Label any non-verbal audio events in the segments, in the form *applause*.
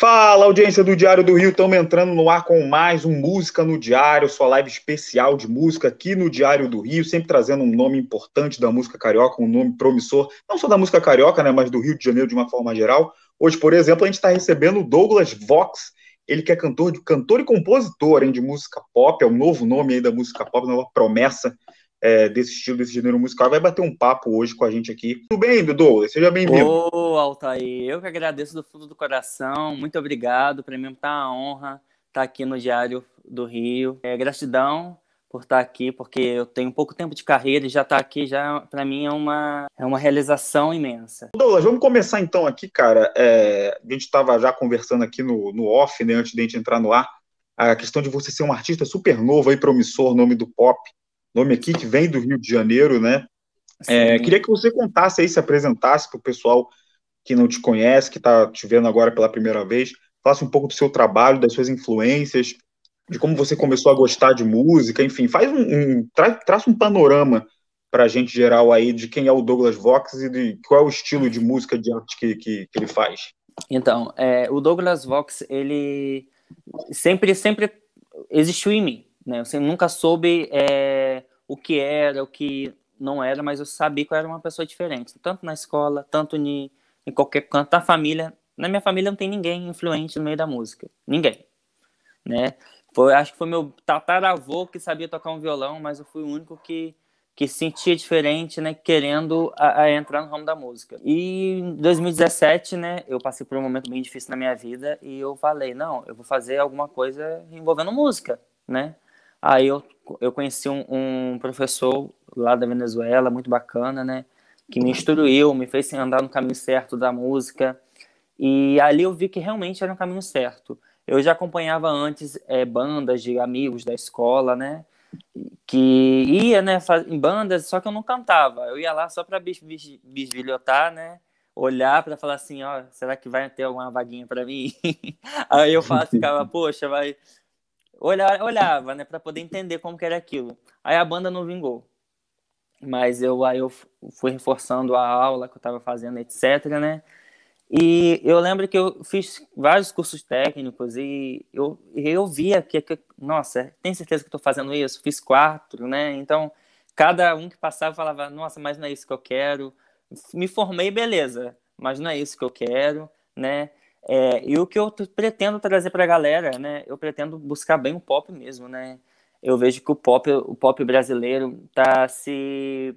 Fala, audiência do Diário do Rio, estamos entrando no ar com mais um Música no Diário, sua live especial de música aqui no Diário do Rio, sempre trazendo um nome importante da música carioca, um nome promissor, não só da música carioca, né, mas do Rio de Janeiro de uma forma geral. Hoje, por exemplo, a gente está recebendo o Douglas Vox, ele que é cantor, cantor e compositor hein, de música pop, é o novo nome aí da música pop, nova promessa é, desse estilo, desse gênero musical, vai bater um papo hoje com a gente aqui. Tudo bem, Dudu? Seja bem-vindo. Ô, Altair, eu que agradeço do fundo do coração, muito obrigado, para mim tá uma honra estar aqui no Diário do Rio. É, gratidão por estar aqui, porque eu tenho pouco tempo de carreira e já estar tá aqui já para mim é uma, é uma realização imensa. Douglas, vamos começar então aqui, cara. É, a gente estava já conversando aqui no, no off, né, antes de a gente entrar no ar, a questão de você ser um artista super novo e promissor, nome do pop, nome aqui que vem do Rio de Janeiro, né? É, queria que você contasse aí, se apresentasse para o pessoal que não te conhece, que está te vendo agora pela primeira vez, faça um pouco do seu trabalho, das suas influências, de como você começou a gostar de música, enfim, faz um, um tra traça um panorama para a gente geral aí de quem é o Douglas Vox e de qual é o estilo de música de arte que, que, que ele faz. Então, é, o Douglas Vox, ele sempre, sempre existiu em mim. Né? Eu nunca soube é, o que era, o que não era, mas eu sabia que eu era uma pessoa diferente, tanto na escola, tanto em, em qualquer canto da família. Na minha família não tem ninguém influente no meio da música, ninguém, né? Foi, acho que foi meu tataravô que sabia tocar um violão, mas eu fui o único que que sentia diferente, né, querendo a, a entrar no ramo da música. E em 2017, né, eu passei por um momento bem difícil na minha vida e eu falei, não, eu vou fazer alguma coisa envolvendo música, né? Aí eu, eu conheci um, um professor lá da Venezuela, muito bacana, né? Que me instruiu, me fez andar no caminho certo da música. E ali eu vi que realmente era um caminho certo. Eu já acompanhava antes é, bandas de amigos da escola, né? Que ia né, em bandas, só que eu não cantava. Eu ia lá só para bis, bis, bisbilhotar, né? Olhar para falar assim: ó, será que vai ter alguma vaguinha para mim? *laughs* Aí eu ficava, poxa, vai olhava, olhava né, para poder entender como que era aquilo. Aí a banda não vingou. Mas eu aí eu fui reforçando a aula que eu estava fazendo, etc, né? E eu lembro que eu fiz vários cursos técnicos e eu, eu via que, que nossa, tem certeza que estou fazendo isso? Fiz quatro, né? Então, cada um que passava falava, nossa, mas não é isso que eu quero. Me formei, beleza, mas não é isso que eu quero, né? É, e o que eu pretendo trazer para a galera, né? Eu pretendo buscar bem o pop mesmo, né? Eu vejo que o pop, o pop brasileiro tá se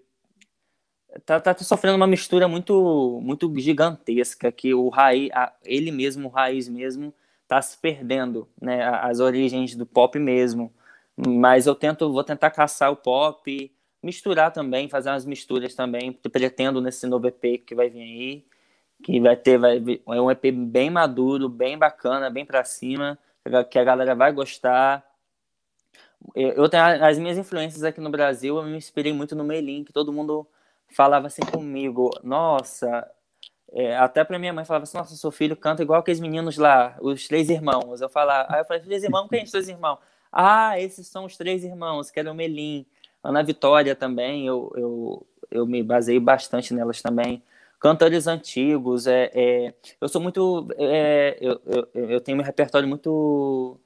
tá, tá, tá sofrendo uma mistura muito muito gigantesca que o raiz, ele mesmo, o raiz mesmo, tá se perdendo, né? As origens do pop mesmo. Mas eu tento, vou tentar caçar o pop, misturar também, fazer umas misturas também, pretendo nesse novo EP que vai vir aí que vai ter vai, é um EP bem maduro, bem bacana, bem para cima, que a galera vai gostar. Eu tenho as minhas influências aqui no Brasil, eu me inspirei muito no Meilin, que todo mundo falava assim comigo, nossa, é, até pra minha mãe falava assim, nossa, seu filho canta igual aqueles meninos lá, os três irmãos. Eu falava, aí eu falei, três irmãos, quem é os três irmãos? Ah, esses são os três irmãos, que era o Melim, Ana Vitória também, eu, eu, eu me baseei bastante nelas também cantores antigos. É, é, eu sou muito. É, eu, eu, eu, tenho um repertório muito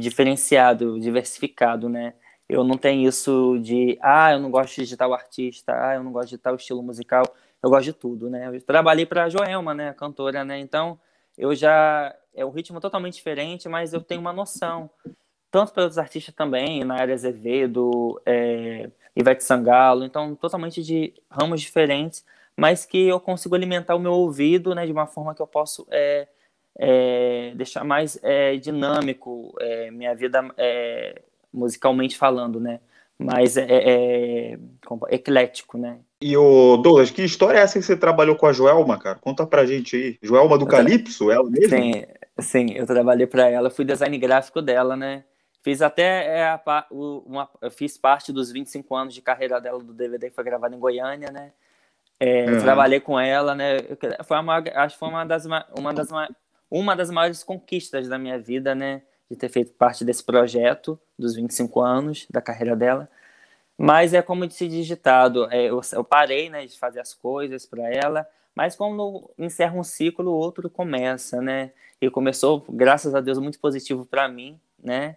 diferenciado, diversificado, né? Eu não tenho isso de, ah, eu não gosto de tal artista, ah, eu não gosto de tal estilo musical. Eu gosto de tudo, né? Eu trabalhei para Joelma, né, cantora, né? Então, eu já é um ritmo totalmente diferente, mas eu tenho uma noção. Tanto para os artistas também, na área Azevedo, é, Ivete Sangalo, então totalmente de ramos diferentes, mas que eu consigo alimentar o meu ouvido né, de uma forma que eu posso é, é, deixar mais é, dinâmico é, minha vida é, musicalmente falando, né? Mais é, eclético, né? E o Douglas, que história é essa que você trabalhou com a Joelma, cara? Conta pra gente aí. Joelma do Calypso, ela mesmo? Sim, sim, eu trabalhei para ela, fui design gráfico dela, né? Fiz até é, a, uma, fiz parte dos 25 anos de carreira dela do DVD que foi gravado em Goiânia, né? É, uhum. Trabalhei com ela, né? Foi uma, acho que foi uma das, uma, das, uma das maiores conquistas da minha vida, né? De ter feito parte desse projeto dos 25 anos da carreira dela. Mas é como se digitado, é, eu, eu, parei né, de fazer as coisas para ela, mas quando encerra um ciclo, o outro começa, né? E começou, graças a Deus, muito positivo para mim, né?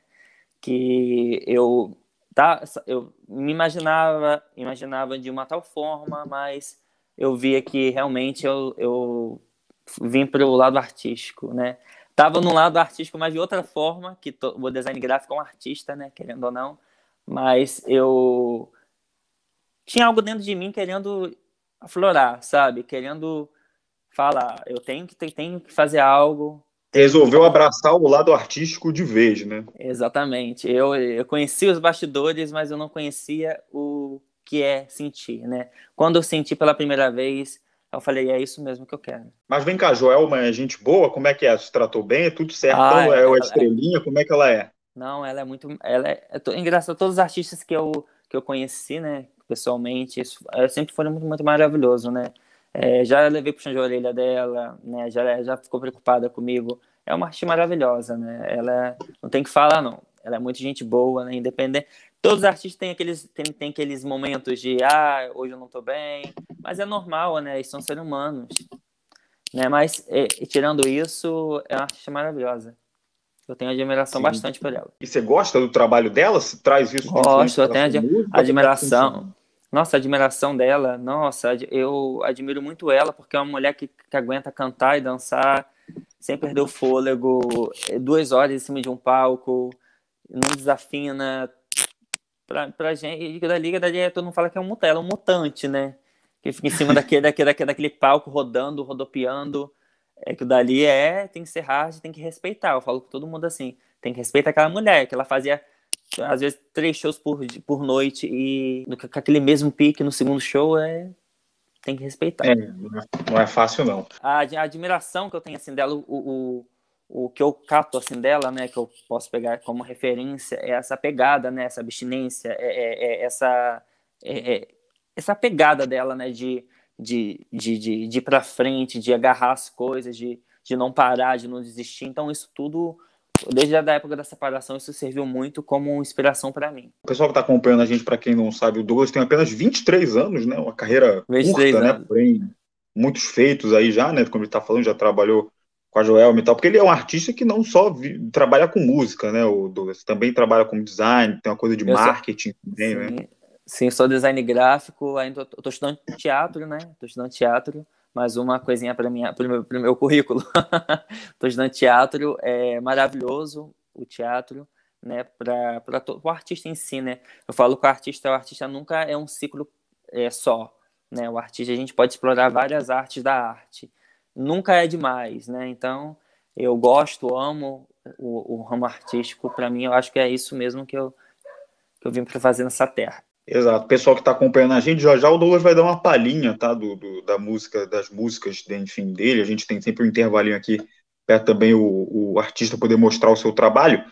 Que eu, tá, eu me imaginava, imaginava de uma tal forma, mas eu via que realmente eu, eu vim para o lado artístico, né? Tava no lado artístico, mas de outra forma, que o design gráfico é um artista, né? Querendo ou não. Mas eu tinha algo dentro de mim querendo aflorar, sabe? Querendo falar, eu tenho que, tenho que fazer algo. Resolveu abraçar o lado artístico de vez, né? Exatamente. Eu, eu conhecia os bastidores, mas eu não conhecia o que é sentir, né? Quando eu senti pela primeira vez, eu falei, é isso mesmo que eu quero. Mas vem cá, Joelma é gente boa? Como é que é? Se tratou bem? É tudo certo? Ah, então, é ela, é estrelinha? Como é que ela é? Não, ela é muito... Ela é, é, é engraçado, todos os artistas que eu, que eu conheci, né, pessoalmente, isso, sempre foram muito, muito né? É, já levei puxão de orelha dela, né? Já, já ficou preocupada comigo. É uma arte maravilhosa, né? Ela não tem que falar, não. Ela é muito gente boa, né? Independente. Todos os artistas têm aqueles, têm, têm aqueles momentos de, ah, hoje eu não estou bem, mas é normal, né? Eles são seres humanos. Né? Mas, e, é, e, tirando isso, é uma artista maravilhosa. Eu tenho admiração Sim. bastante por ela. E você gosta do trabalho dela? Você traz isso? Gosto, eu tenho ad música, é admiração. Nossa, admiração dela. Nossa, eu admiro muito ela, porque é uma mulher que, que aguenta cantar e dançar sem perder o fôlego, é, duas horas em cima de um palco, não desafina, pra, pra gente, da Liga da Liga, todo mundo fala que é um mutelo, é um mutante, né? Que fica em cima daquele, *laughs* daquele, daquele palco rodando, rodopiando. É que o Dali é, tem que ser hard, tem que respeitar. Eu falo com todo mundo assim, tem que respeitar aquela mulher, que ela fazia às vezes três shows por, por noite e com aquele mesmo pique no segundo show é tem que respeitar. É, é, não é fácil não. A, a admiração que eu tenho assim dela, o, o o que eu capto assim dela, né, que eu posso pegar como referência é essa pegada, né, essa abstinência, é, é, é essa é, é essa pegada dela, né, de de, de, de, de ir para frente, de agarrar as coisas, de, de não parar, de não desistir. Então isso tudo desde a época da separação, isso serviu muito como inspiração para mim. O pessoal que está acompanhando a gente, para quem não sabe, o Douglas tem apenas 23 anos, né? Uma carreira curta, né, anos. né? Porém, muitos feitos aí já, né? Como ele está falando, já trabalhou com a Joelma e tal, porque ele é um artista que não só vi, trabalha com música, né, o Douglas? Também trabalha com design, tem uma coisa de eu marketing sou... também, né? sim, né? Sim, sou design gráfico, ainda tô, tô estudando teatro, né? Tô estudando teatro, mais uma coisinha para o meu, pro meu currículo. *laughs* tô estudando teatro, é maravilhoso o teatro, né, para o artista em si, né? Eu falo que o artista, o artista nunca é um ciclo é, só, né? O artista, a gente pode explorar várias artes da arte nunca é demais, né? Então, eu gosto, amo o, o ramo artístico. Para mim, eu acho que é isso mesmo que eu, que eu vim para fazer nessa terra. Exato. Pessoal que está acompanhando a gente, já já o Douglas vai dar uma palhinha, tá? Do, do, da música, das músicas, enfim, dele. A gente tem sempre um intervalinho aqui para também o, o artista poder mostrar o seu trabalho.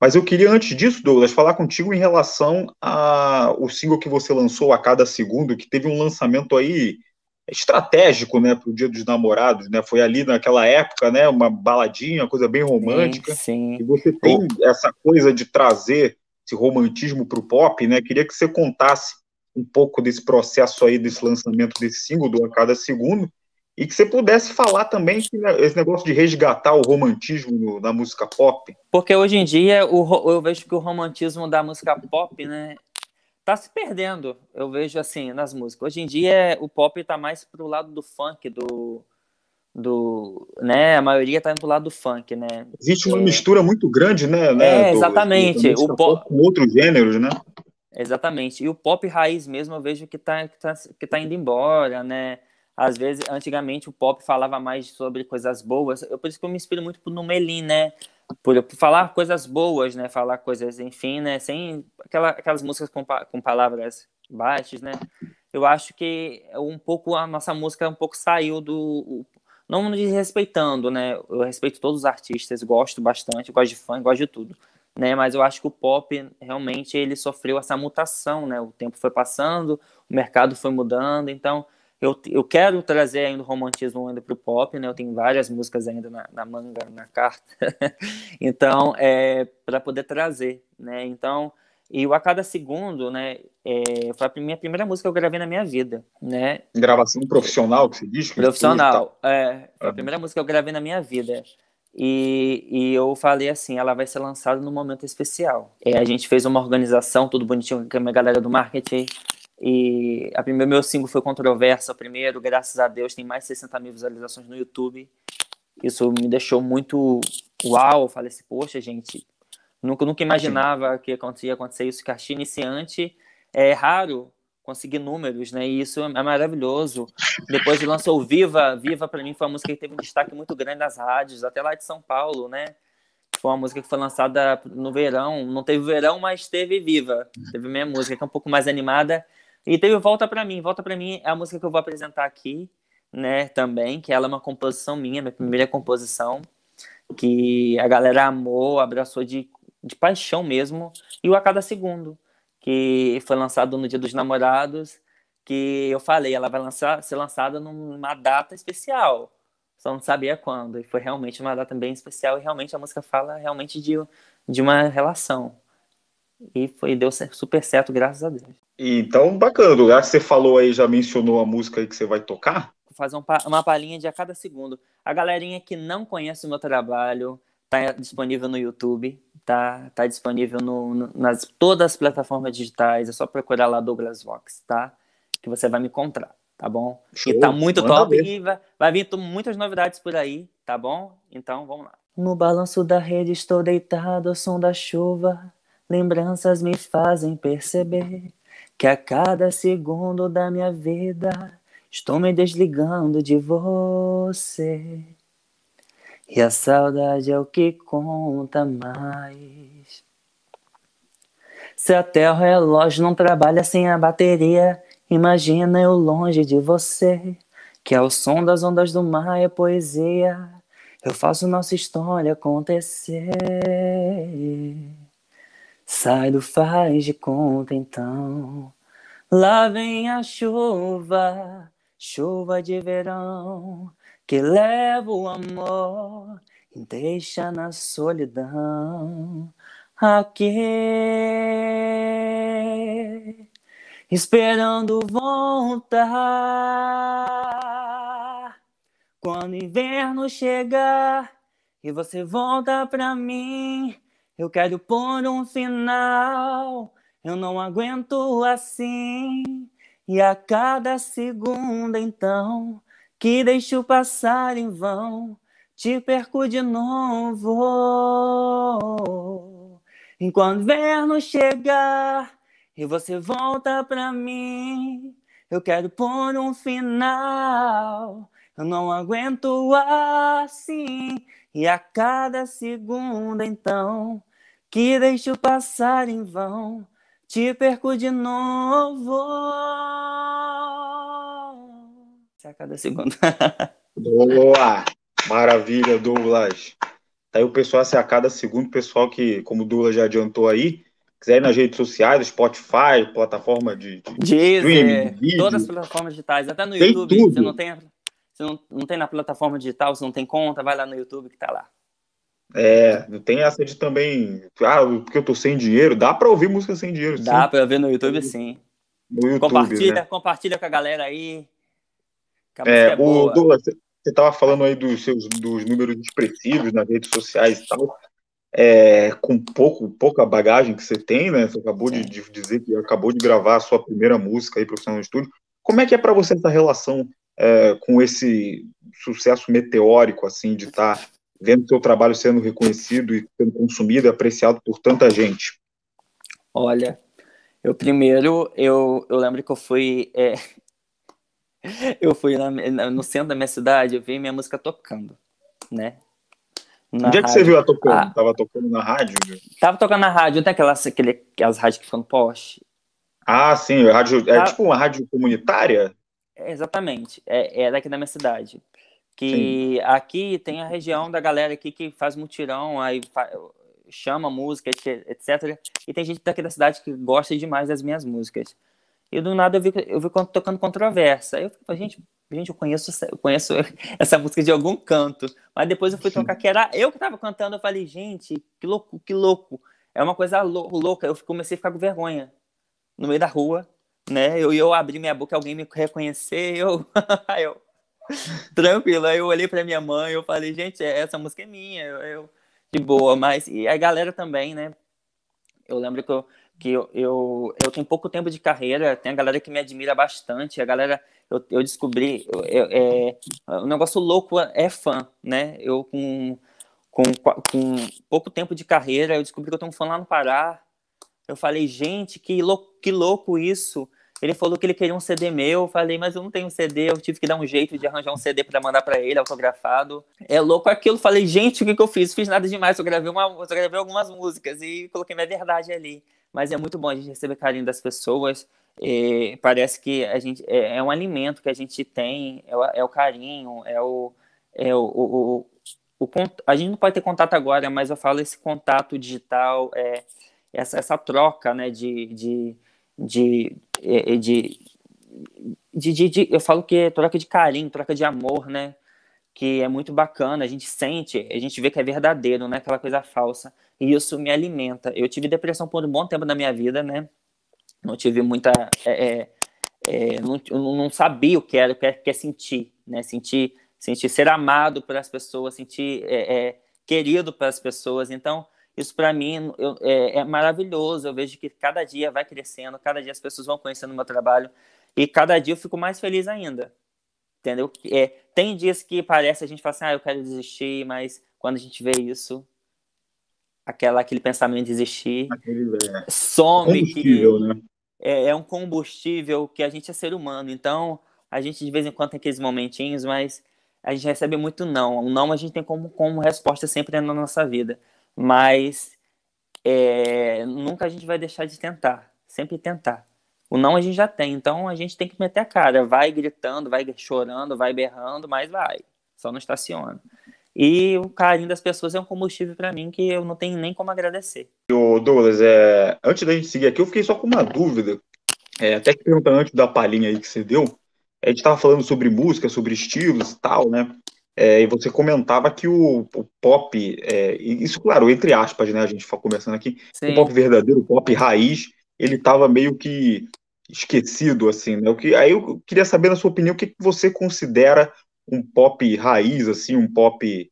Mas eu queria, antes disso, Douglas, falar contigo em relação ao single que você lançou a cada segundo, que teve um lançamento aí é estratégico né, para o Dia dos Namorados, né? Foi ali naquela época, né? Uma baladinha, uma coisa bem romântica. Sim, sim. E você tem essa coisa de trazer esse romantismo para o pop, né? Queria que você contasse um pouco desse processo aí, desse lançamento desse single do A Cada Segundo, e que você pudesse falar também que, né, esse negócio de resgatar o romantismo da música pop. Porque hoje em dia o, eu vejo que o romantismo da música pop, né, tá se perdendo, eu vejo assim, nas músicas. Hoje em dia é, o pop tá mais pro lado do funk, do. do né? A maioria tá indo pro lado do funk, né? Existe uma é... mistura muito grande, né? né é, exatamente. Do, do, do o pop... Com outros gêneros, né? Exatamente. E o pop raiz mesmo eu vejo que tá, que tá, que tá indo embora, né? Às vezes, antigamente o pop falava mais sobre coisas boas. Eu, por isso que eu me inspiro muito no Melim, né? por, falar coisas boas, né? Falar coisas, enfim, né? Sem aquela, aquelas músicas com, com palavras baixas, né? Eu acho que um pouco a nossa música um pouco saiu do não me desrespeitando, né? Eu respeito todos os artistas, gosto bastante, gosto de fã, gosto de tudo, né? Mas eu acho que o pop realmente ele sofreu essa mutação, né? O tempo foi passando, o mercado foi mudando, então eu, eu quero trazer ainda o romantismo ainda para o pop, né? Eu tenho várias músicas ainda na, na manga, na carta. *laughs* então, é para poder trazer, né? Então, e o A Cada Segundo, né? É, foi a minha primeira música que eu gravei na minha vida, né? Gravação profissional, que você diz? Profissional, tá? é. Foi a primeira música que eu gravei na minha vida. E, e, eu falei assim, ela vai ser lançada num momento especial. É, a gente fez uma organização, tudo bonitinho, com a minha galera do marketing, e a primeira, meu single foi é o primeiro, graças a Deus, tem mais de 60 mil visualizações no YouTube. Isso me deixou muito uau. Eu falei assim, poxa, gente, nunca, nunca imaginava que ia acontecer isso, que a iniciante é raro conseguir números, né? E isso é maravilhoso. Depois de lançou Viva, Viva para mim foi uma música que teve um destaque muito grande nas rádios, até lá de São Paulo, né? Foi uma música que foi lançada no verão, não teve verão, mas teve Viva. Teve minha música que é um pouco mais animada e teve Volta para mim. Volta para mim é a música que eu vou apresentar aqui, né, também, que ela é uma composição minha, minha primeira composição, que a galera amou, abraçou de, de paixão mesmo, e o A Cada Segundo, que foi lançado no Dia dos Namorados, que eu falei, ela vai lançar, ser lançada numa data especial. Só não sabia quando. E foi realmente uma data bem especial. E realmente a música fala realmente de, de uma relação. E foi deu super certo, graças a Deus. Então, bacana. Do lugar que você falou aí, já mencionou a música aí que você vai tocar? Vou fazer um, uma palhinha de a cada segundo. A galerinha que não conhece o meu trabalho, tá disponível no YouTube, tá, tá disponível no, no, nas todas as plataformas digitais. É só procurar lá Douglas Vox, tá? Que você vai me encontrar, tá bom? Show, e tá muito top e vai, vai vir muitas novidades por aí, tá bom? Então, vamos lá. No balanço da rede estou deitado ao som da chuva. Lembranças me fazem perceber que a cada segundo da minha vida estou me desligando de você. E a saudade é o que conta mais. Se até o relógio não trabalha sem a bateria, imagina eu longe de você. Que ao é som das ondas do mar é poesia, eu faço nossa história acontecer. Sai do faz de conta então. Lá vem a chuva, chuva de verão, que leva o amor e deixa na solidão. Aqui, esperando voltar. Quando o inverno chegar e você volta pra mim. Eu quero pôr um final, eu não aguento assim. E a cada segunda, então, que deixo passar em vão, te perco de novo. Enquanto verno chegar e você volta pra mim, eu quero pôr um final. Eu não aguento assim. E a cada segunda, então, que deixo passar em vão, te perco de novo. Se é a cada segunda. Boa! Maravilha, Douglas. Tá aí o pessoal, se é a cada segundo, o pessoal que, como o Douglas já adiantou aí, quiser ir nas redes sociais, Spotify, plataforma de, de Deezer, streaming, vídeo, todas as plataformas digitais, até no tem YouTube, tudo. você não tem se não, não tem na plataforma digital, se não tem conta, vai lá no YouTube que tá lá. É, tem essa de também. Ah, porque eu tô sem dinheiro. Dá pra ouvir música sem dinheiro, sim. Dá pra ver no YouTube, sim. No YouTube, compartilha, né? compartilha com a galera aí. A é, é o, Douglas, você tava falando aí dos seus dos números expressivos nas redes sociais e tal. É, com pouco, pouca bagagem que você tem, né? Você acabou de, de, dizer que acabou de gravar a sua primeira música aí, profissional no estúdio. Como é que é para você essa relação é, com esse sucesso meteórico, assim, de estar tá vendo seu trabalho sendo reconhecido e sendo consumido e apreciado por tanta gente? Olha, eu primeiro, eu, eu lembro que eu fui, é, *laughs* eu fui na, no centro da minha cidade, eu vi minha música tocando, né? Na Onde é que você viu a tocando? Ah, tava tocando na rádio? Viu? Tava tocando na rádio, tem aquelas, aquele, aquelas rádios que ficam no poste. Ah, sim, rádio, é tá. tipo uma rádio comunitária? Exatamente, é, é daqui da minha cidade. Que Sim. aqui tem a região da galera aqui que faz mutirão, aí fa... chama música, etc. E tem gente daqui da cidade que gosta demais das minhas músicas. E do nada eu vi, eu vi tocando controversa. Aí eu falei, gente, gente, eu conheço, eu conheço *laughs* essa música de algum canto. Mas depois eu fui tocar que era eu que estava cantando. Eu falei, gente, que louco, que louco. É uma coisa louca. Eu comecei a ficar com vergonha no meio da rua, né? Eu, eu abri minha boca, alguém me reconhecer, eu, *laughs* eu tranquilo. Aí eu olhei para minha mãe, eu falei, gente, é, essa música é minha, eu, eu, de boa. Mas e a galera também, né? Eu lembro que eu que eu, eu, eu tenho pouco tempo de carreira, tem a galera que me admira bastante, a galera, eu, eu descobri, eu, eu, é, o negócio louco é fã, né? Eu com, com, com pouco tempo de carreira, eu descobri que eu tenho um fã lá no Pará, eu falei, gente, que louco, que louco isso, ele falou que ele queria um CD meu. Eu falei, mas eu não tenho CD. Eu tive que dar um jeito de arranjar um CD para mandar para ele, autografado. É louco aquilo. Falei, gente, o que, que eu fiz? Fiz nada demais. Eu gravei, uma, eu gravei algumas músicas e coloquei minha verdade ali. Mas é muito bom a gente receber carinho das pessoas. É, parece que a gente é, é, um alimento que a gente tem, é, o, é o carinho, é o, é o, o, o, a gente não pode ter contato agora, mas eu falo esse contato digital, é, essa, essa troca, né, de, de é, é de, de, de, de, eu falo que é troca de carinho, troca de amor, né? Que é muito bacana, a gente sente, a gente vê que é verdadeiro, não é aquela coisa falsa. E isso me alimenta. Eu tive depressão por um bom tempo da minha vida, né? Não tive muita. É, é, é não, não sabia o que era, o que é, sentir, né? Sentir, sentir ser amado pelas pessoas, sentir é, querido pelas pessoas. Então, isso para mim eu, é, é, maravilhoso. Eu vejo que cada dia vai crescendo, cada dia as pessoas vão conhecendo o meu trabalho e cada dia eu fico mais feliz ainda. Entendeu? É, tem dias que parece a gente fala assim, ah, eu quero desistir, mas quando a gente vê isso, aquela aquele pensamento de desistir, aquele, é, some que né? é, é um combustível que a gente é ser humano. Então a gente de vez em quando tem aqueles momentinhos, mas a gente recebe muito não. O não a gente tem como, como resposta sempre na nossa vida mas é, nunca a gente vai deixar de tentar, sempre tentar. O não a gente já tem, então a gente tem que meter a cara, vai gritando, vai chorando, vai berrando, mas vai, só não estaciona. E o carinho das pessoas é um combustível para mim que eu não tenho nem como agradecer. O Douglas, é, antes da gente seguir aqui, eu fiquei só com uma dúvida, é, até que perguntando antes da palhinha aí que você deu, a gente estava falando sobre música, sobre estilos e tal, né? É, e você comentava que o, o pop, é, isso claro, entre aspas, né? A gente foi tá conversando aqui, Sim. o pop verdadeiro, o pop raiz, ele estava meio que esquecido, assim, né? O que, aí eu queria saber, na sua opinião, o que, você considera um pop raiz, assim, um pop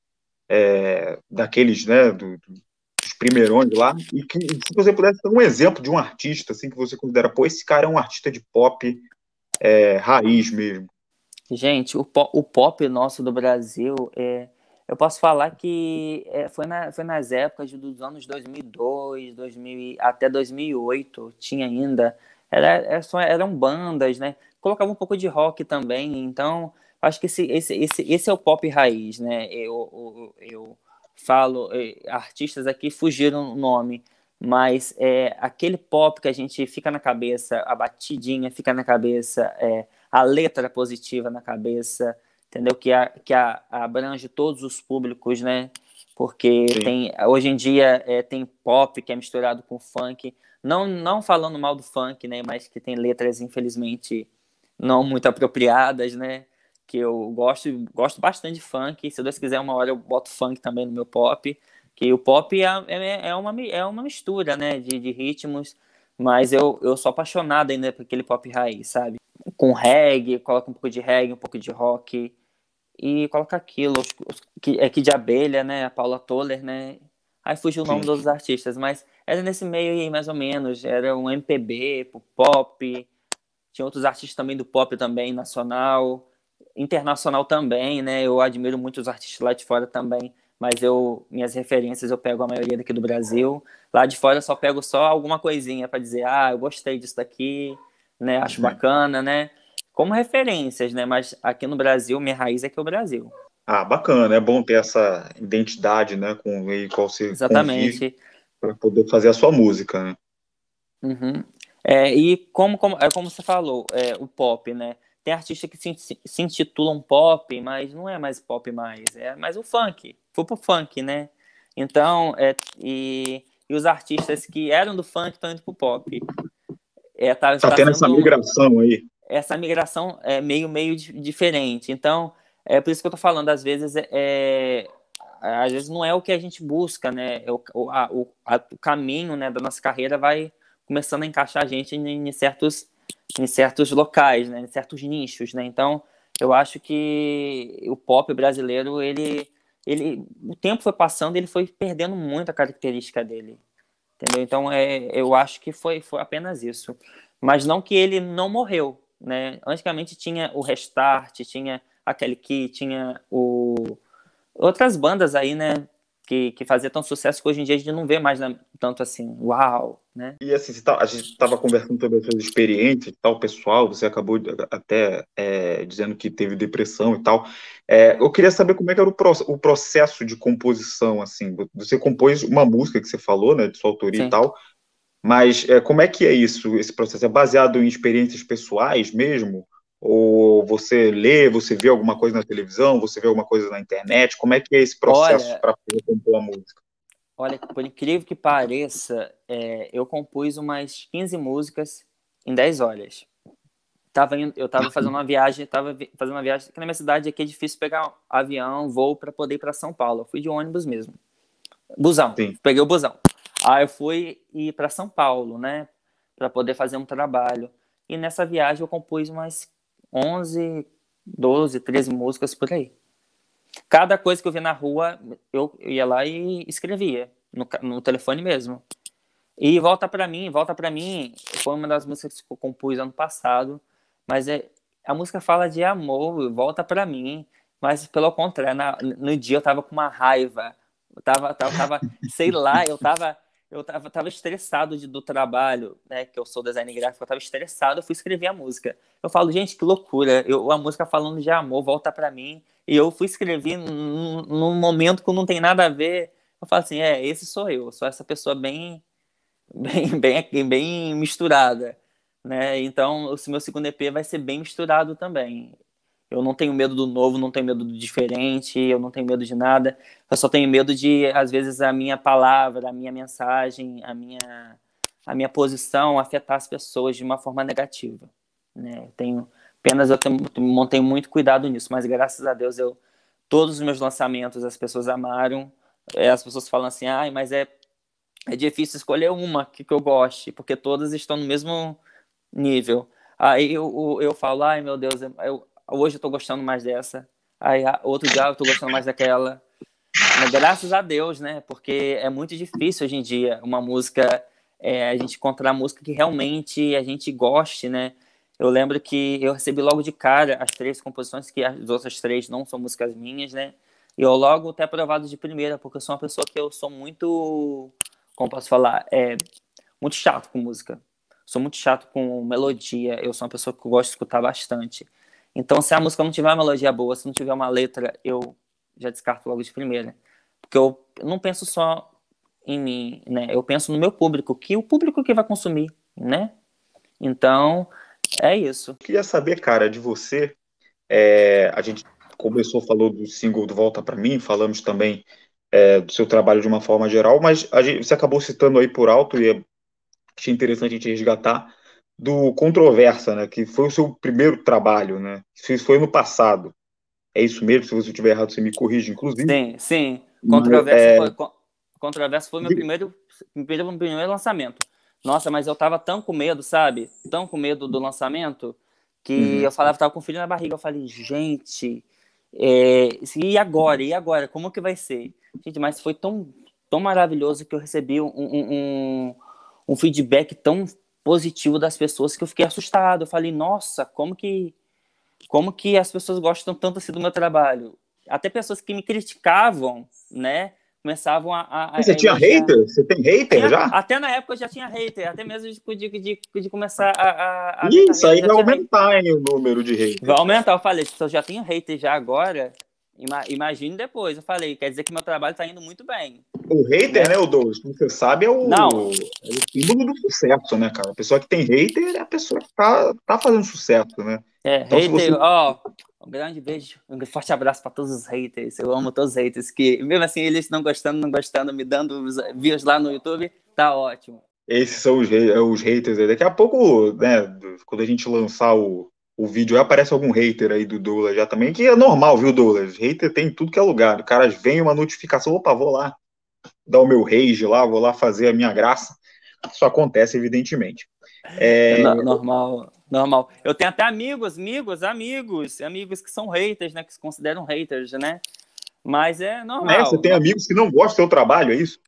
é, daqueles, né, do, dos primeirões lá, e que se você pudesse dar um exemplo de um artista, assim, que você considera, pô, esse cara é um artista de pop é, raiz mesmo. Gente, o, o pop nosso do Brasil, é, eu posso falar que é, foi, na, foi nas épocas dos anos 2002, 2000, até 2008, tinha ainda. Era, era é, só, eram bandas, né? Colocava um pouco de rock também, então acho que esse, esse, esse, esse é o pop raiz, né? Eu, eu, eu falo, é, artistas aqui fugiram o nome, mas é aquele pop que a gente fica na cabeça, a batidinha fica na cabeça, é, a letra positiva na cabeça, entendeu? Que, a, que a, abrange todos os públicos, né? Porque tem, hoje em dia é, tem pop que é misturado com funk. Não, não falando mal do funk, né? Mas que tem letras, infelizmente, não muito apropriadas, né? Que eu gosto, gosto bastante de funk. Se Deus quiser, uma hora eu boto funk também no meu pop. Que o pop é, é, é uma, é uma mistura, né? De, de ritmos. Mas eu, eu sou apaixonado ainda por aquele pop raiz, sabe? com reggae, coloca um pouco de reggae, um pouco de rock e coloca aquilo, que, é que de abelha, né? A Paula Toller, né? Aí fugiu o nome dos artistas, mas era nesse meio aí, mais ou menos. Era um MPB, pop, tinha outros artistas também do pop também, nacional, internacional também, né? Eu admiro muito os artistas lá de fora também, mas eu minhas referências eu pego a maioria daqui do Brasil. Lá de fora eu só pego só alguma coisinha para dizer, ah, eu gostei disso daqui, né? Acho bacana, né? Como referências, né? Mas aqui no Brasil, minha raiz é que é o Brasil. Ah, bacana. É bom ter essa identidade, né? Com o qual você Exatamente. Para poder fazer a sua música, né? Uhum. É, e como, como, é como você falou, é, o pop, né? Tem artista que se, se intitulam pop, mas não é mais pop mais, é mais o funk. Foi pro funk, né? Então, é, e, e os artistas que eram do funk estão indo pro pop. É, tá, tá, tá tendo essa migração aí. Essa migração é meio, meio diferente. Então, é por isso que eu tô falando, às vezes é, é às vezes não é o que a gente busca, né? É o, a, o, a, o, caminho né, da nossa carreira vai começando a encaixar a gente em, em, certos, em certos locais, né? em certos nichos, né? Então, eu acho que o pop brasileiro, ele, ele, o tempo foi passando ele foi perdendo muito a característica dele. Entendeu? Então, é, eu acho que foi, foi apenas isso. Mas não que ele não morreu, né? Antigamente tinha o Restart, tinha aquele que tinha o outras bandas aí, né? que, que fazia tão sucesso que hoje em dia a gente não vê mais né, tanto assim, uau, né? E assim, tá, a gente estava conversando sobre as suas experiências tal, pessoal, você acabou até é, dizendo que teve depressão e tal. É, eu queria saber como é que era o, pro, o, processo de composição, assim, você compôs uma música que você falou, né, de sua autoria Sim. e tal, mas é, como é que é isso, esse processo? É baseado em experiências pessoais mesmo? Ou você lê, você vê alguma coisa na televisão, você vê alguma coisa na internet? Como é que é esse processo para poder compor a música? Olha, por incrível que pareça, é, eu compus umas 15 músicas em 10 horas. Tava indo, eu estava fazendo uma viagem, tava vi, fazendo uma viagem, que na minha cidade aqui é difícil pegar avião, voo para poder ir para São Paulo. Eu fui de ônibus mesmo. Busão. Sim. Peguei o busão. Aí eu fui ir para São Paulo, né, para poder fazer um trabalho. E nessa viagem eu compus umas 11, 12, 13 músicas por aí. Cada coisa que eu via na rua, eu ia lá e escrevia, no, no telefone mesmo. E Volta para Mim, Volta para Mim foi uma das músicas que eu compus ano passado, mas é, a música fala de amor, Volta para Mim, mas pelo contrário, na, no dia eu tava com uma raiva, eu tava, tava, tava sei lá, eu tava eu tava, tava estressado de, do trabalho, né? Que eu sou design gráfico, eu tava estressado, eu fui escrever a música. Eu falo, gente, que loucura! Eu, a música falando de amor, volta para mim. E eu fui escrever num, num, momento que não tem nada a ver. Eu falo assim, é, esse sou eu, sou essa pessoa bem, bem, *laughs* bem, bem misturada, né? Então, o meu segundo EP vai ser bem misturado também. Eu não tenho medo do novo, não tenho medo do diferente, eu não tenho medo de nada. Eu só tenho medo de, às vezes, a minha palavra, a minha mensagem, a minha, a minha posição afetar as pessoas de uma forma negativa. Né? Eu tenho, apenas eu tenho, muito cuidado nisso, mas graças a Deus eu todos os meus lançamentos as pessoas amaram. É, as pessoas falam assim, ai, mas é, é difícil escolher uma que, que eu goste, porque todas estão no mesmo nível. Aí eu, eu falo, ai meu Deus, eu, hoje eu tô gostando mais dessa. Aí outro dia eu tô gostando mais daquela. Mas, graças a Deus, né? Porque é muito difícil hoje em dia uma música, é, a gente encontrar música que realmente a gente goste, né? Eu lembro que eu recebi logo de cara as três composições, que as outras três não são músicas minhas, né? E eu logo até aprovado de primeira, porque eu sou uma pessoa que eu sou muito, como posso falar, é, muito chato com música. Sou muito chato com melodia, eu sou uma pessoa que gosto de escutar bastante. Então, se a música não tiver uma melodia boa, se não tiver uma letra, eu já descarto logo de primeira. Porque eu não penso só em mim, né? Eu penso no meu público, que o público que vai consumir, né? Então, é isso. Eu queria saber, cara, de você. É, a gente começou, falou do single do Volta para Mim, falamos também é, do seu trabalho de uma forma geral, mas gente, você acabou citando aí por alto e é, achei interessante a gente resgatar do Controversa, né, que foi o seu primeiro trabalho, né? Isso foi no passado. É isso mesmo? Se você estiver errado, você me corrige, inclusive. Sim, sim. Controversa, é, é, foi, foi meu primeiro, meu primeiro lançamento. Nossa, mas eu tava tão com medo, sabe? Tão com medo do lançamento que uhum. eu falava, tava com o filho na barriga. Eu falei, gente, é, e agora? E agora? Como que vai ser? Gente, mas foi tão, tão maravilhoso que eu recebi um, um, um, um feedback tão positivo das pessoas que eu fiquei assustado. Eu falei, nossa, como que como que as pessoas gostam tanto assim do meu trabalho? Até pessoas que me criticavam, né? Começavam a. a, a você tinha hater? Você tem hater já? Até na época eu já tinha hater, até mesmo de, de, de, de começar a. a, a Isso, aí vai aumentar hein, o número de haters. Vai aumentar, eu falei, se então eu já tenho hater já agora, Ima imagine depois, eu falei, quer dizer que meu trabalho tá indo muito bem. O hater, né, o Douglas, como você sabe, é o, Não. O, é o símbolo do sucesso, né, cara? A pessoa que tem hater é a pessoa que tá, tá fazendo sucesso, né? É, então, hater, você... ó, um grande beijo, um forte abraço para todos os haters, eu amo todos os haters, que mesmo assim eles não gostando, não gostando, me dando views lá no YouTube, tá ótimo. Esses são os, os haters aí. Daqui a pouco, né, quando a gente lançar o, o vídeo aí aparece algum hater aí do Douglas já também, que é normal, viu, Douglas? Hater tem tudo que é lugar. O cara vem uma notificação, opa, vou lá dar o meu rage lá, vou lá fazer a minha graça. Isso acontece, evidentemente. É... é normal, normal. Eu tenho até amigos, amigos, amigos, amigos que são haters, né? Que se consideram haters, né? Mas é normal. É, você tem amigos que não gostam do seu trabalho, é isso?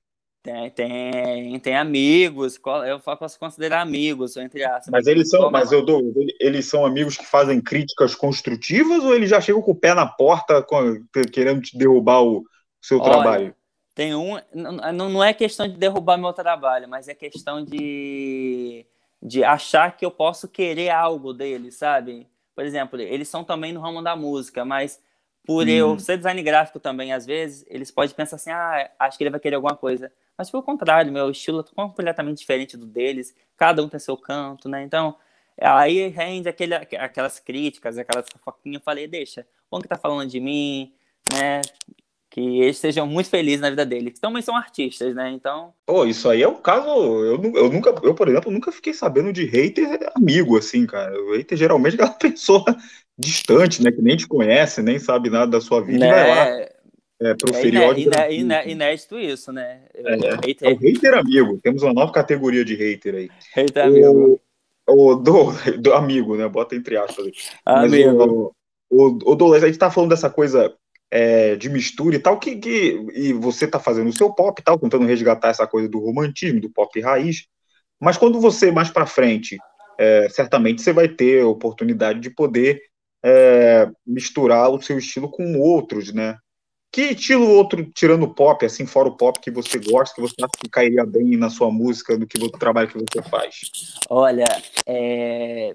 Tem, tem, tem amigos, eu posso considerar amigos, entre aspas. Mas eles são, mas eu dou, eles são amigos que fazem críticas construtivas ou eles já chegam com o pé na porta querendo te derrubar o seu Olha, trabalho? Tem um, não, não é questão de derrubar meu trabalho, mas é questão de, de achar que eu posso querer algo deles, sabe? Por exemplo, eles são também no ramo da música, mas por hum. eu ser design gráfico também, às vezes, eles podem pensar assim, ah, acho que ele vai querer alguma coisa mas pelo contrário, meu estilo é completamente diferente do deles, cada um tem seu canto, né? Então, aí rende aquele, aquelas críticas, aquelas fofoquinhas. Eu falei, deixa, o que tá falando de mim, né? Que eles sejam muito felizes na vida dele Que Também são artistas, né? Então. Pô, oh, isso aí é um caso. Eu, eu nunca, eu, por exemplo, nunca fiquei sabendo de hater amigo, assim, cara. O hater geralmente é aquela *laughs* pessoa distante, né? Que nem te conhece, nem sabe nada da sua vida né? e vai né? lá é, É iné, iné, inédito isso, né? É, é, é o hater amigo. Temos uma nova categoria de hater aí. Hater o, amigo. O do, do amigo, né? Bota entre aspas. Aí. Amigo. o, o, a gente tá falando dessa coisa é, de mistura e tal, que, que e você tá fazendo o seu pop e tal, tentando resgatar essa coisa do romantismo, do pop raiz. Mas quando você, mais para frente, é, certamente você vai ter a oportunidade de poder é, misturar o seu estilo com outros, né? Que estilo outro, tirando o pop, assim, fora o pop que você gosta, que você acha que cairia bem na sua música, no que no trabalho que você faz? Olha, é...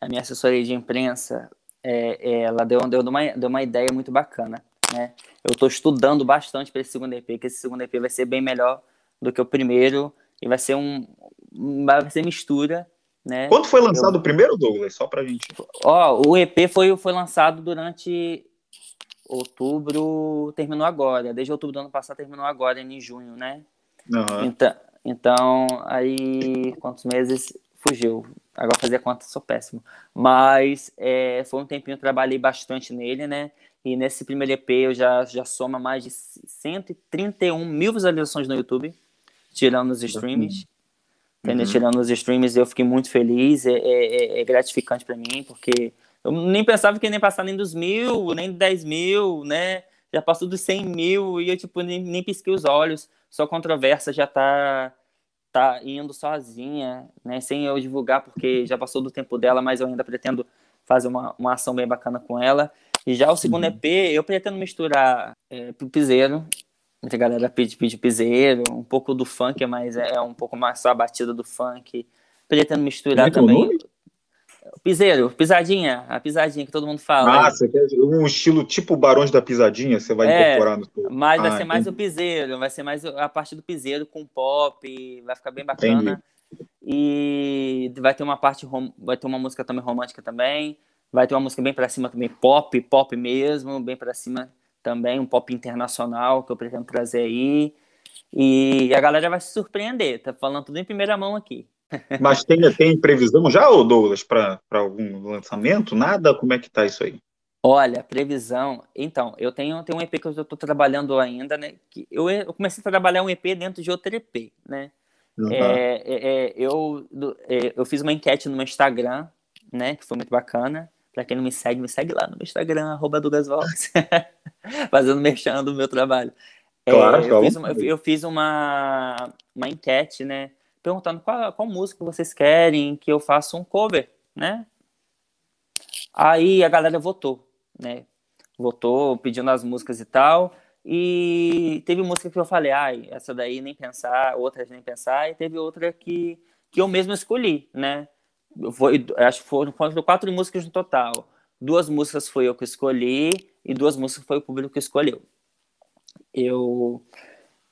a minha assessoria de imprensa, é, ela deu, deu, uma, deu uma ideia muito bacana, né? Eu estou estudando bastante para esse segundo EP, que esse segundo EP vai ser bem melhor do que o primeiro e vai ser um vai ser mistura, né? Quando foi lançado Eu... o primeiro, Douglas? Só pra gente. Ó, o EP foi, foi lançado durante outubro terminou agora, desde outubro do ano passado terminou agora, em junho, né? Uhum. Então, então, aí, quantos meses fugiu? Agora fazer conta, sou péssimo. Mas é, foi um tempinho, trabalhei bastante nele, né? E nesse primeiro EP eu já, já soma mais de 131 mil visualizações no YouTube, tirando os streams. Uhum. uhum. Tirando os streams, eu fiquei muito feliz. É, é, é, é gratificante para mim, porque eu nem pensava que ia nem passar nem dos mil, nem dez mil, né? Já passou dos cem mil e eu, tipo, nem, nem pisquei os olhos. Só controvérsia já tá, tá indo sozinha, né? Sem eu divulgar, porque já passou do tempo dela, mas eu ainda pretendo fazer uma, uma ação bem bacana com ela. E já o segundo EP, eu pretendo misturar é, piseiro, muita galera pede, pede piseiro, um pouco do funk, mas é, é, um pouco mais só a batida do funk. Pretendo misturar é, é também. Piseiro, pisadinha, a pisadinha que todo mundo fala. Né? Ah, você quer um estilo tipo Barões da Pisadinha, você vai é, incorporar no seu... Mas ah, vai ser entendi. mais o piseiro, vai ser mais a parte do piseiro com pop, vai ficar bem bacana. Entendi. E vai ter uma parte, vai ter uma música também romântica também, vai ter uma música bem para cima também, pop, pop mesmo, bem para cima também, um pop internacional que eu pretendo trazer aí. E a galera vai se surpreender, tá falando tudo em primeira mão aqui. Mas tem, tem previsão já, Douglas, para algum lançamento? Nada? Como é que tá isso aí? Olha, previsão. Então, eu tenho, tenho um EP que eu estou trabalhando ainda, né? Que eu, eu comecei a trabalhar um EP dentro de outro EP, né? Uhum. É, é, é, eu, é, eu fiz uma enquete no meu Instagram, né? Que foi muito bacana. Pra quem não me segue, me segue lá no meu Instagram, arroba DougasVox. *laughs* Fazendo mexendo no meu trabalho. É, claro, eu, fiz uma, eu, eu fiz uma, uma enquete, né? perguntando qual, qual música vocês querem que eu faça um cover, né? Aí a galera votou, né? Votou pedindo as músicas e tal. E teve música que eu falei, ai, essa daí nem pensar, outras nem pensar, e teve outra que, que eu mesmo escolhi, né? acho que foram quatro músicas no total. Duas músicas foi eu que escolhi, e duas músicas foi o público que escolheu. Eu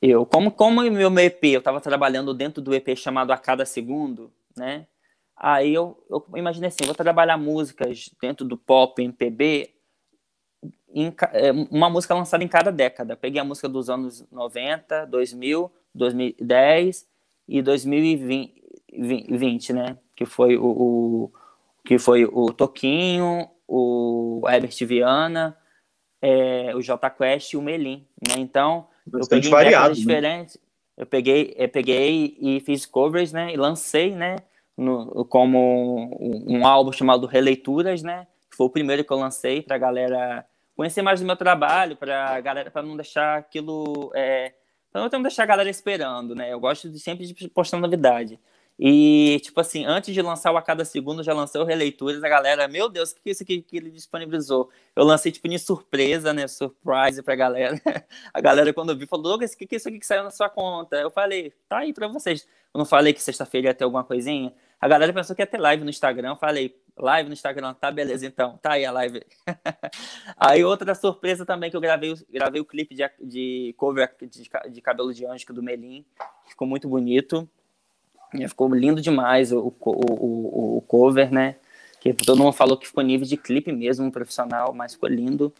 eu, como, como meu, meu EP, eu estava trabalhando dentro do EP chamado A Cada Segundo, né? Aí eu, eu imaginei assim, vou trabalhar músicas dentro do pop, MPB, em, é, uma música lançada em cada década. Peguei a música dos anos 90, 2000, 2010 e 2020, 20, né? Que foi o, o, que foi o Toquinho, o Herbert Viana, é, o J Quest e o Melim, né? Então, peguei variado. Né? Eu peguei, eu peguei e fiz covers, né? E lancei, né? No, como um, um álbum chamado Releituras, né? Que foi o primeiro que eu lancei para a galera conhecer mais do meu trabalho, para galera, para não deixar aquilo, é, para não deixar a galera esperando, né? Eu gosto de sempre de postar novidade. E, tipo assim, antes de lançar o A Cada Segundo, já lancei o Releituras, a galera, meu Deus, o que é isso que, que ele disponibilizou? Eu lancei, tipo, de surpresa, né, surprise pra galera. *laughs* A galera, quando vi falou, Douglas, o que, é isso aqui que saiu na sua conta? Eu falei, tá aí pra vocês. Eu não falei que sexta-feira ia ter alguma coisinha? A galera pensou que ia ter live no Instagram, eu falei, live no Instagram, tá, beleza, então, tá aí a live. *laughs* aí outra surpresa também que eu gravei, gravei o clipe de, de cover de, de Cabelo de Anjo é do Melim, ficou muito bonito. Né, ficou lindo demais o, o, o, o cover, né? Que todo mundo falou que ficou nível de clipe mesmo, profissional, mas ficou lindo.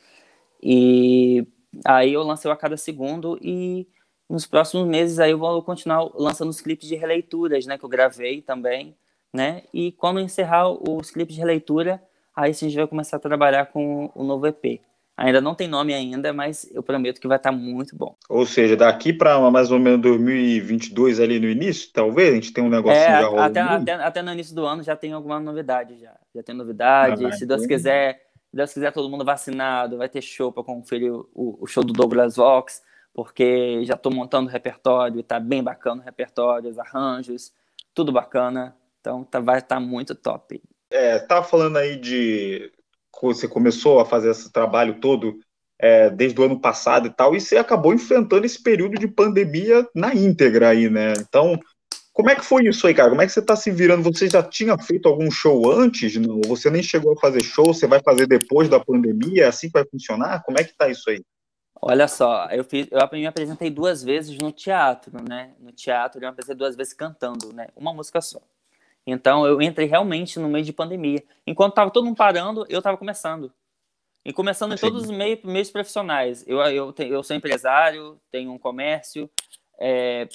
E aí eu lancei a cada segundo e nos próximos meses aí eu vou continuar lançando os clipes de releituras, né? Que eu gravei também, né? E quando encerrar os clipes de releitura, aí sim a gente vai começar a trabalhar com o novo EP. Ainda não tem nome ainda, mas eu prometo que vai estar tá muito bom. Ou seja, daqui para mais ou menos 2022 ali no início, talvez a gente tenha um negocinho é, já rolando. Até, até, até, no início do ano já tem alguma novidade já. Já tem novidade. Ah, se Deus quiser, se Deus quiser todo mundo vacinado, vai ter show para conferir o, o, show do Douglas Vox, porque já estou montando o repertório, está bem bacana o repertório, os arranjos, tudo bacana. Então tá, vai estar tá muito top. É, tá falando aí de você começou a fazer esse trabalho todo é, desde o ano passado e tal, e você acabou enfrentando esse período de pandemia na íntegra aí, né? Então, como é que foi isso aí, cara? Como é que você está se virando? Você já tinha feito algum show antes? Não? Você nem chegou a fazer show? Você vai fazer depois da pandemia? É assim que vai funcionar? Como é que tá isso aí? Olha só, eu, fiz, eu me apresentei duas vezes no teatro, né? No teatro eu me apresentei duas vezes cantando, né? Uma música só. Então eu entrei realmente no meio de pandemia. Enquanto estava todo mundo parando, eu estava começando. E começando em todos os meios, meios profissionais. Eu, eu, eu sou empresário, tenho um comércio, é,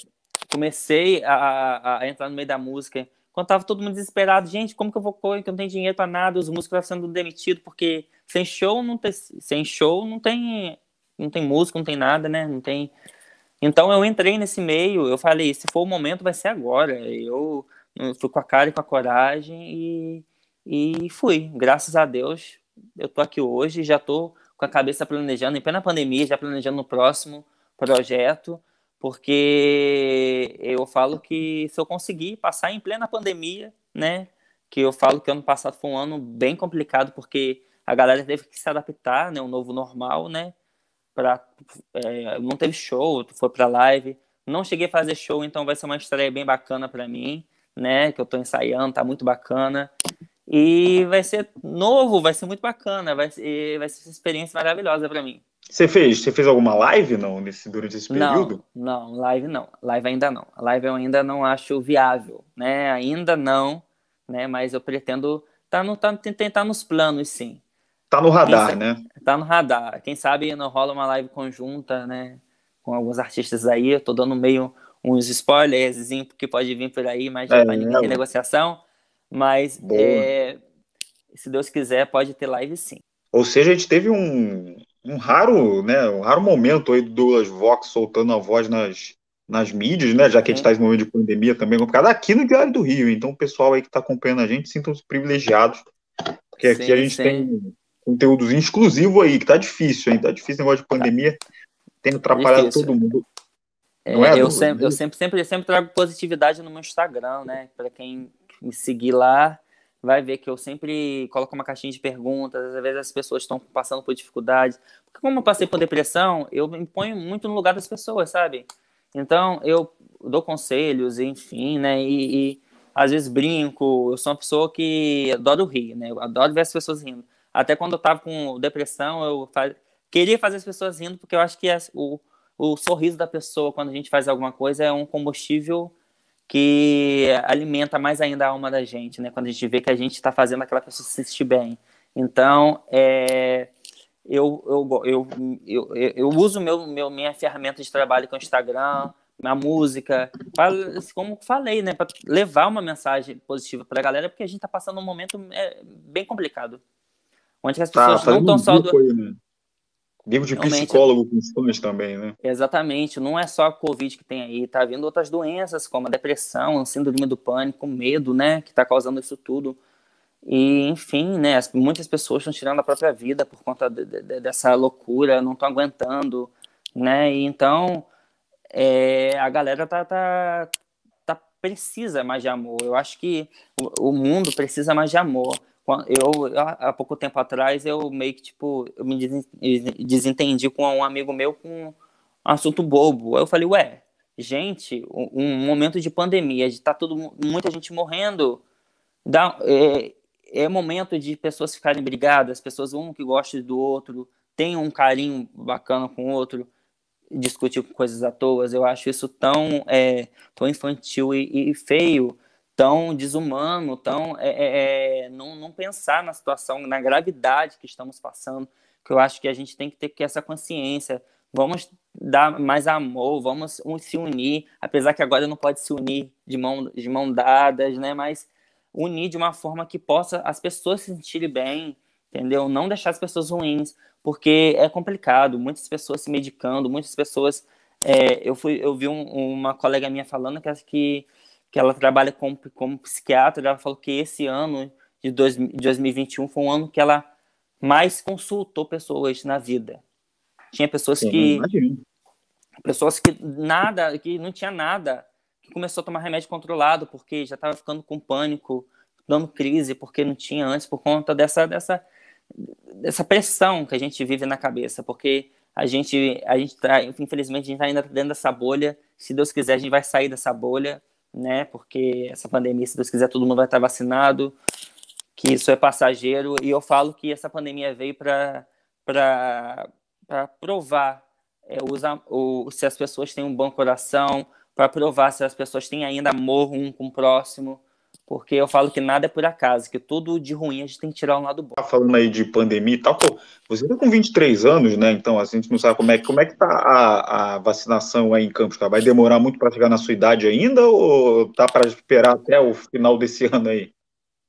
comecei a, a, entrar no meio da música. Quando estava todo mundo desesperado, gente, como que eu vou correr, que eu não tenho dinheiro para nada, os músicos estão sendo demitidos, porque sem show não tem, sem show não tem, não tem música, não tem nada, né? Não tem. Então eu entrei nesse meio, eu falei, se for o momento, vai ser agora. Eu Hum, fui com a cara e com a coragem e, e fui. Graças a Deus, eu tô aqui hoje, já tô com a cabeça planejando, em plena pandemia, já planejando o próximo projeto, porque eu falo que se eu conseguir passar em plena pandemia, né? Que eu falo que ano passado foi um ano bem complicado, porque a galera teve que se adaptar, né? O novo normal, né? Pra, é, não teve show, foi para live. Não cheguei a fazer show, então vai ser uma estreia bem bacana para mim né? Que eu tô ensaiando, tá muito bacana. E vai ser novo, vai ser muito bacana, vai ser, vai ser uma experiência maravilhosa para mim. Você fez, você fez alguma live não nesse durante esse período? Não, não, live não. Live ainda não. Live eu ainda não acho viável, né? Ainda não, né? Mas eu pretendo tá no tá tentar tá nos planos sim. Tá no radar, sabe, né? Tá no radar. Quem sabe não rola uma live conjunta, né? Com alguns artistas aí, eu tô dando meio uns spoilers que pode vir por aí, mas é, para ninguém negociação. Mas é, se Deus quiser, pode ter live sim. Ou seja, a gente teve um, um raro, né, um raro momento aí do Douglas Vox soltando a voz nas, nas mídias, né? Já que a gente está uhum. nesse momento de pandemia também, é complicado. aqui no Diário do Rio. Então, o pessoal aí que está acompanhando a gente, sintam-se privilegiados, porque aqui a gente sim. tem conteúdo exclusivo aí, que tá difícil, hein? Tá difícil o negócio de pandemia, Tem tá tendo atrapalhado difícil. todo mundo é, é eu, sempre, eu sempre, sempre, sempre trago positividade no meu Instagram, né? Para quem me seguir lá, vai ver que eu sempre coloco uma caixinha de perguntas. Às vezes as pessoas estão passando por dificuldade. Porque, como eu passei por depressão, eu me ponho muito no lugar das pessoas, sabe? Então, eu dou conselhos, enfim, né? E, e às vezes brinco. Eu sou uma pessoa que adoro rir, né? Eu adoro ver as pessoas rindo. Até quando eu tava com depressão, eu faz... queria fazer as pessoas rindo, porque eu acho que as, o o sorriso da pessoa quando a gente faz alguma coisa é um combustível que alimenta mais ainda a alma da gente, né? Quando a gente vê que a gente está fazendo aquela pessoa se sentir bem. Então, é, eu, eu, eu, eu, uso meu, meu, minha ferramenta de trabalho com é o Instagram, minha música, pra, assim, como falei, né? Para levar uma mensagem positiva para a galera, porque a gente está passando um momento é, bem complicado. Onde as tá, pessoas tá, não estão só. Do... Aí, né? Livro de Realmente, psicólogo com os fãs também, né? Exatamente, não é só a Covid que tem aí, tá vindo outras doenças, como a depressão, a síndrome do pânico, o medo, né, que tá causando isso tudo. E, enfim, né, muitas pessoas estão tirando a própria vida por conta de, de, dessa loucura, não estão aguentando, né, e então é, a galera tá, tá, tá, precisa mais de amor, eu acho que o, o mundo precisa mais de amor eu há pouco tempo atrás eu meio que tipo eu me desentendi com um amigo meu com um assunto bobo. Aí eu falei, ué, gente, um momento de pandemia, de tá todo muita gente morrendo, dá é, é momento de pessoas ficarem brigadas, pessoas um que gosta do outro, tenham um carinho bacana com o outro, discutir coisas à toa. Eu acho isso tão é, tão infantil e, e feio tão desumano, tão é, é, é, não, não pensar na situação, na gravidade que estamos passando, que eu acho que a gente tem que ter que essa consciência. Vamos dar mais amor, vamos se unir, apesar que agora não pode se unir de mão, de mão dadas, né? Mas unir de uma forma que possa as pessoas se sentirem bem, entendeu? Não deixar as pessoas ruins, porque é complicado. Muitas pessoas se medicando, muitas pessoas. É, eu fui, eu vi um, uma colega minha falando que, que que ela trabalha como, como psiquiatra, ela falou que esse ano de, dois, de 2021 foi um ano que ela mais consultou pessoas na vida. Tinha pessoas Sim, que pessoas que nada, que não tinha nada, que começou a tomar remédio controlado porque já estava ficando com pânico, dando crise porque não tinha antes por conta dessa dessa dessa pressão que a gente vive na cabeça, porque a gente a gente tá, infelizmente a gente tá ainda dentro dessa bolha. Se Deus quiser, a gente vai sair dessa bolha né? Porque essa pandemia, se Deus quiser, todo mundo vai estar vacinado, que isso é passageiro. E eu falo que essa pandemia veio para provar é, o, se as pessoas têm um bom coração, para provar se as pessoas têm ainda amor um com o próximo porque eu falo que nada é por acaso, que tudo de ruim a gente tem que tirar um lado bom. Tá falando aí de pandemia e tal, pô, você tá com 23 anos, né? Então assim, a gente não sabe como é, como é que tá a, a vacinação aí em Campos, cara. Vai demorar muito para chegar na sua idade ainda ou tá para esperar até o final desse ano aí?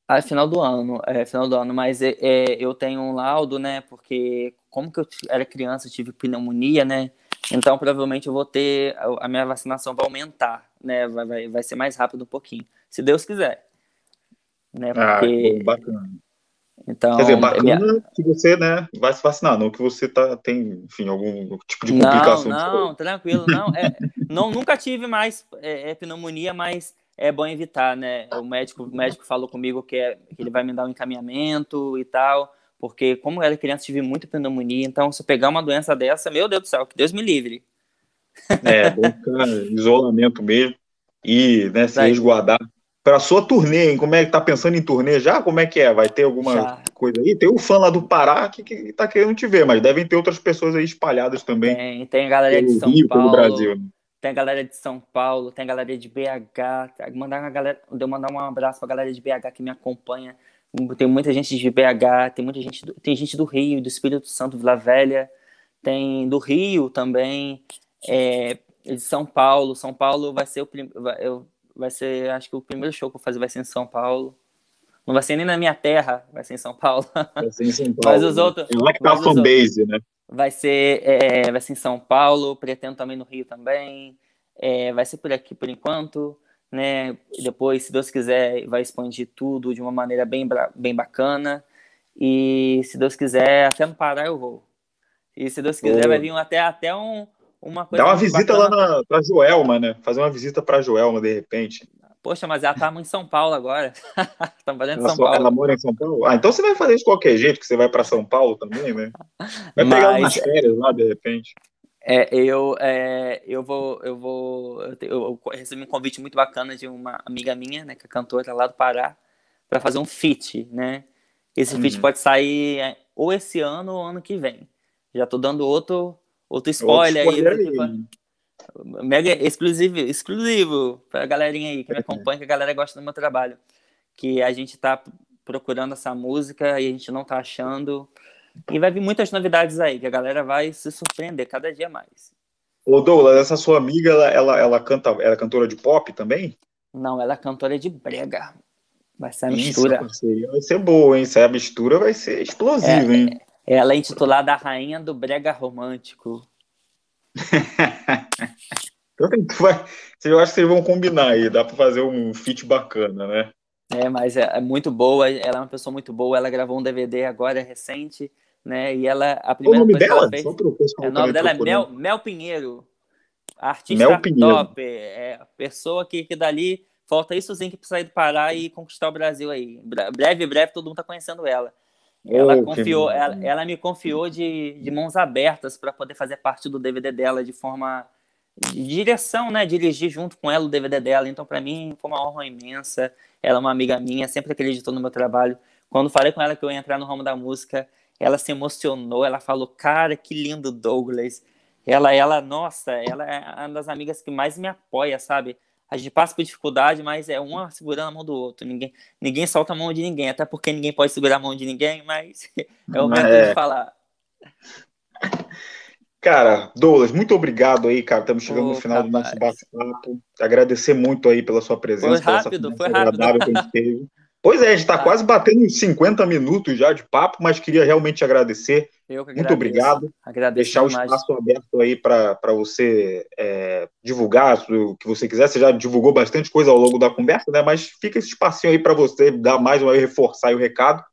Ah, é final do ano, é final do ano, mas é, é, eu tenho um laudo, né? Porque como que eu era criança, eu tive pneumonia, né? Então provavelmente eu vou ter a minha vacinação vai aumentar, né? Vai, vai, vai ser mais rápido um pouquinho, se Deus quiser né? Ah, porque... Ah, bacana. Então, Quer dizer, é bacana minha... que você né, vai se vacinar, não que você tá, tem, enfim, algum tipo de complicação. Não, não tranquilo, não. É, não nunca tive mais é, é pneumonia, mas é bom evitar, né? O médico, o médico falou comigo que, é, que ele vai me dar um encaminhamento e tal, porque como eu era criança, tive muita pneumonia, então se eu pegar uma doença dessa, meu Deus do céu, que Deus me livre. É, bom ficar isolamento mesmo e né, se resguardar para sua turnê, hein? Como é que tá pensando em turnê já? Como é que é? Vai ter alguma já. coisa aí? Tem um fã lá do Pará que, que tá querendo te ver, mas devem ter outras pessoas aí espalhadas também. Tem, tem galera de São Rio, Paulo. Brasil. Tem galera de São Paulo, tem galera de BH. Mandar uma galera, deu mandar um abraço pra galera de BH que me acompanha. Tem muita gente de BH, tem muita gente do, tem gente do Rio, do Espírito Santo, Vila Velha, tem do Rio também, é, de São Paulo. São Paulo vai ser o primeiro Vai ser, acho que o primeiro show que eu vou fazer vai ser em São Paulo. Não vai ser nem na minha terra, vai ser em São Paulo. Vai ser em São *laughs* Paulo. Né? É mas os outros. né? Vai ser, é, vai ser em São Paulo, pretendo também no Rio também. É, vai ser por aqui por enquanto, né? Depois, se Deus quiser, vai expandir tudo de uma maneira bem, bem bacana. E se Deus quiser, até no Pará eu vou. E se Deus quiser, vai vir até, até um, uma coisa Dá uma visita bacana... lá na, pra Joelma, né? Fazer uma visita pra Joelma, de repente. Poxa, mas ela tá em São Paulo agora. *laughs* tá em São Paulo. Ela mora em São Paulo? Ah, então você vai fazer de qualquer jeito, que você vai para São Paulo também, né? Vai mas... pegar umas férias lá, de repente. É, eu, é, eu vou, eu vou, eu, eu, recebi um convite muito bacana de uma amiga minha, né, que é cantora lá do Pará, para fazer um feat, né? Esse uhum. feat pode sair é, ou esse ano ou ano que vem. Já tô dando outro, Outro spoiler, Outro spoiler aí. Né, aí. Mega exclusivo, exclusivo pra galerinha aí que me é. acompanha, que a galera gosta do meu trabalho. Que a gente tá procurando essa música e a gente não tá achando. E vai vir muitas novidades aí, que a galera vai se surpreender cada dia mais. Ô Douglas, essa sua amiga, ela, ela, ela canta, ela é cantora de pop também? Não, ela é cantora de brega. Vai ser a mistura. Isso, vai ser boa, hein? Se a mistura vai ser explosiva, é, hein? É. Ela é intitulada A Rainha do Brega Romântico. *laughs* eu acho que vocês vão combinar aí, dá para fazer um feat bacana, né? É, mas é, é, muito boa, ela é uma pessoa muito boa, ela gravou um DVD agora é recente, né? E ela a primeira o nome dela? Fez, é, o nome dela é Mel, Mel Pinheiro. Artista Mel Pinheiro. top, é pessoa que, que dali falta isso sim que precisa sair do Pará e conquistar o Brasil aí. Breve, breve todo mundo tá conhecendo ela. Ela, oh, confiou, ela, ela, me confiou de, de mãos abertas para poder fazer parte do DVD dela de forma de direção, né? Dirigir junto com ela o DVD dela. Então, para mim, foi uma honra imensa. Ela é uma amiga minha, sempre acreditou no meu trabalho. Quando falei com ela que eu ia entrar no ramo da música, ela se emocionou. Ela falou: Cara, que lindo, Douglas. Ela, ela, nossa, ela é uma das amigas que mais me apoia, sabe? A gente passa por dificuldade, mas é uma segurando a mão do outro. Ninguém, ninguém solta a mão de ninguém, até porque ninguém pode segurar a mão de ninguém, mas *laughs* é o momento é... de falar. Cara, Douglas, muito obrigado aí, cara. Estamos chegando oh, no final rapaz. do nosso bate-papo. Agradecer muito aí pela sua presença. Foi rápido, foi rápido. Que a gente teve. *laughs* Pois é, a gente está tá. quase batendo 50 minutos já de papo, mas queria realmente agradecer. Eu que agradeço. Muito obrigado. Agradeço Deixar demais. o espaço aberto aí para você é, divulgar o que você quiser. Você já divulgou bastante coisa ao longo da conversa, né? Mas fica esse espacinho aí para você dar mais uma reforçar o recado.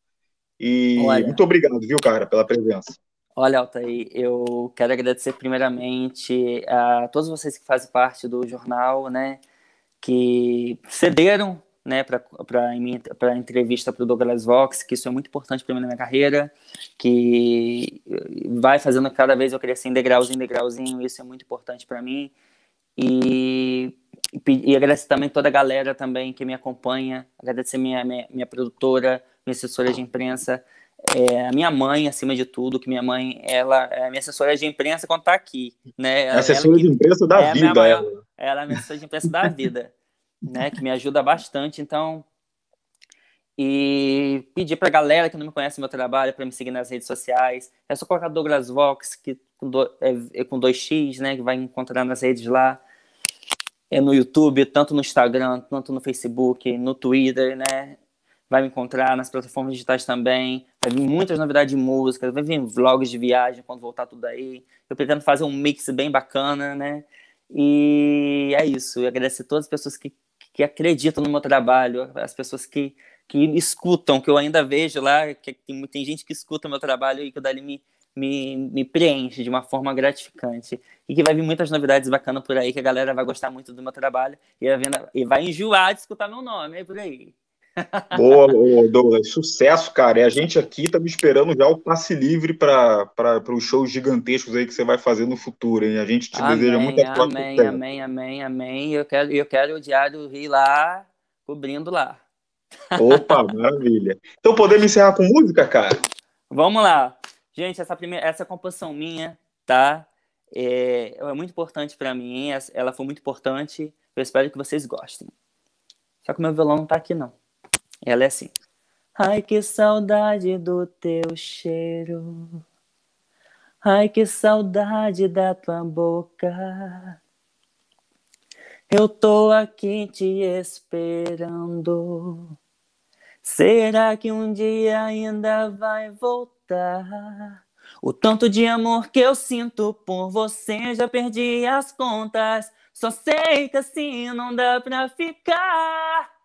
E Olha. muito obrigado, viu, cara, pela presença. Olha, Altair, eu quero agradecer primeiramente a todos vocês que fazem parte do jornal, né? Que cederam né, para a entrevista para o Douglas Vox, que isso é muito importante para mim na minha carreira, que vai fazendo cada vez eu crescer em degrauzinho degrauzinho, isso é muito importante para mim. E, e, e agradecer também toda a galera também que me acompanha, agradecer minha, minha, minha produtora, minha assessora de imprensa, é, a minha mãe, acima de tudo, que minha mãe, ela é minha assessora de imprensa quando está aqui, né? assessora ela que, de imprensa da é vida, maior, ela. ela é minha assessora de imprensa da vida né? Que me ajuda bastante. Então, e pedir para a galera que não me conhece meu trabalho para me seguir nas redes sociais. É só colocar Douglas Vox, que com, do, é, é com 2x, né? Que vai encontrar nas redes lá. É no YouTube, tanto no Instagram, tanto no Facebook, no Twitter, né? Vai me encontrar nas plataformas digitais também. Vai vir muitas novidades de música, vai vir vlogs de viagem quando voltar tudo aí. Eu pretendo fazer um mix bem bacana, né? E é isso. Eu agradeço a todas as pessoas que que acreditam no meu trabalho, as pessoas que, que escutam, que eu ainda vejo lá, que tem, tem gente que escuta o meu trabalho e que dali me, me, me preenche de uma forma gratificante. E que vai vir muitas novidades bacanas por aí, que a galera vai gostar muito do meu trabalho e vai, enjoar de escutar meu nome aí é por aí. Boa, Douglas. Sucesso, cara. E a gente aqui tá me esperando já o passe livre para os shows gigantescos aí que você vai fazer no futuro, hein? A gente te amém, deseja muita sorte. Amém, amém, amém, amém. Eu quero, eu quero o Diário Rir lá, cobrindo lá. Opa, *laughs* maravilha. Então podemos encerrar com música, cara? Vamos lá. Gente, essa, primeira, essa é composição minha, tá? É, é muito importante para mim. Ela foi muito importante. Eu espero que vocês gostem. Só que meu violão não tá aqui, não. Ela é assim. Ai, que saudade do teu cheiro. Ai, que saudade da tua boca. Eu tô aqui te esperando. Será que um dia ainda vai voltar? O tanto de amor que eu sinto por você, já perdi as contas. Só sei que assim não dá pra ficar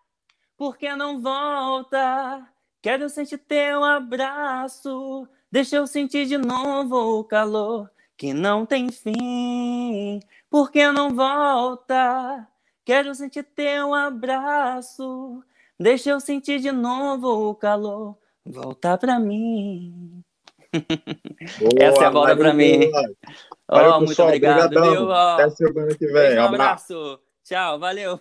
porque não volta. Quero sentir teu abraço, deixa eu sentir de novo o calor que não tem fim, porque não volta. Quero sentir teu abraço, deixa eu sentir de novo o calor, volta pra mim. Boa, Essa é a bola para mim. Oh, muito obrigado. Até semana que vem. Um abraço. Tchau, valeu.